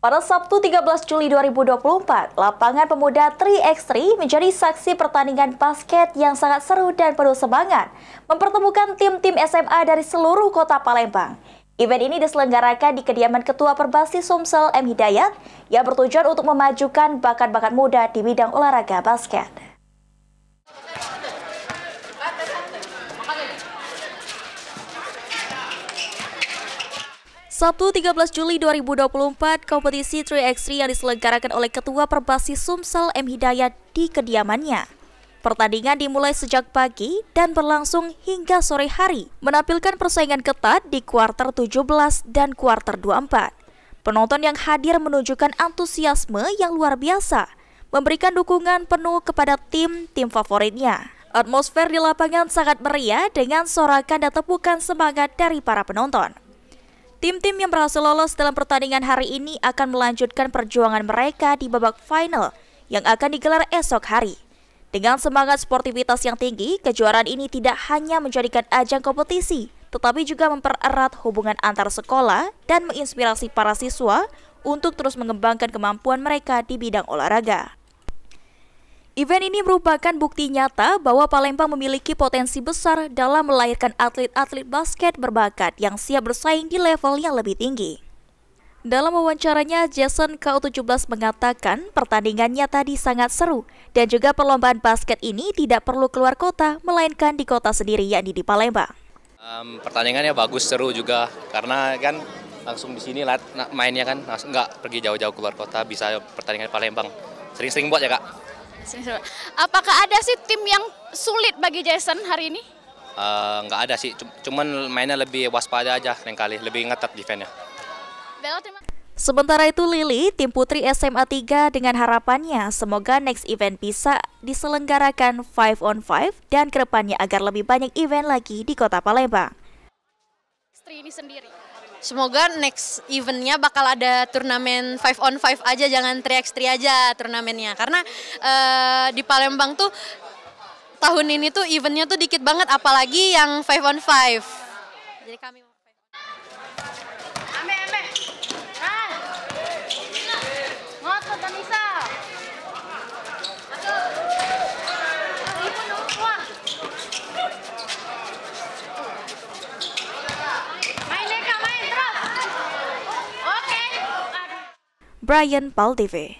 Pada Sabtu 13 Juli 2024, lapangan pemuda 3x3 menjadi saksi pertandingan basket yang sangat seru dan penuh semangat, mempertemukan tim-tim SMA dari seluruh kota Palembang. Event ini diselenggarakan di kediaman Ketua Perbasi Sumsel M. Hidayat yang bertujuan untuk memajukan bakat-bakat muda di bidang olahraga basket. Sabtu 13 Juli 2024, kompetisi 3x3 yang diselenggarakan oleh Ketua Perbasi Sumsel M. Hidayat di kediamannya. Pertandingan dimulai sejak pagi dan berlangsung hingga sore hari, menampilkan persaingan ketat di kuarter 17 dan kuarter 24. Penonton yang hadir menunjukkan antusiasme yang luar biasa, memberikan dukungan penuh kepada tim-tim favoritnya. Atmosfer di lapangan sangat meriah dengan sorakan dan tepukan semangat dari para penonton. Tim-tim yang berhasil lolos dalam pertandingan hari ini akan melanjutkan perjuangan mereka di babak final yang akan digelar esok hari. Dengan semangat sportivitas yang tinggi, kejuaraan ini tidak hanya menjadikan ajang kompetisi, tetapi juga mempererat hubungan antar sekolah dan menginspirasi para siswa untuk terus mengembangkan kemampuan mereka di bidang olahraga. Event ini merupakan bukti nyata bahwa Palembang memiliki potensi besar dalam melahirkan atlet-atlet basket berbakat yang siap bersaing di level yang lebih tinggi. Dalam wawancaranya, Jason k 17 mengatakan pertandingannya tadi sangat seru dan juga perlombaan basket ini tidak perlu keluar kota, melainkan di kota sendiri yakni di Palembang. Um, pertandingannya bagus, seru juga karena kan langsung di sini mainnya kan nggak pergi jauh-jauh keluar kota bisa pertandingan di Palembang. Sering-sering buat ya kak. Apakah ada sih tim yang sulit bagi Jason hari ini? Uh, nggak ada sih, cuman mainnya lebih waspada aja kali, lebih ngetat defense-nya. Sementara itu Lili, tim putri SMA 3 dengan harapannya semoga next event bisa diselenggarakan 5 on 5 dan kedepannya agar lebih banyak event lagi di kota Palembang industri ini sendiri. Semoga next eventnya bakal ada turnamen 5 on 5 aja, jangan 3x3 aja turnamennya. Karena uh, di Palembang tuh tahun ini tuh eventnya tuh dikit banget, apalagi yang 5 on 5. Jadi kami Brian Baldive.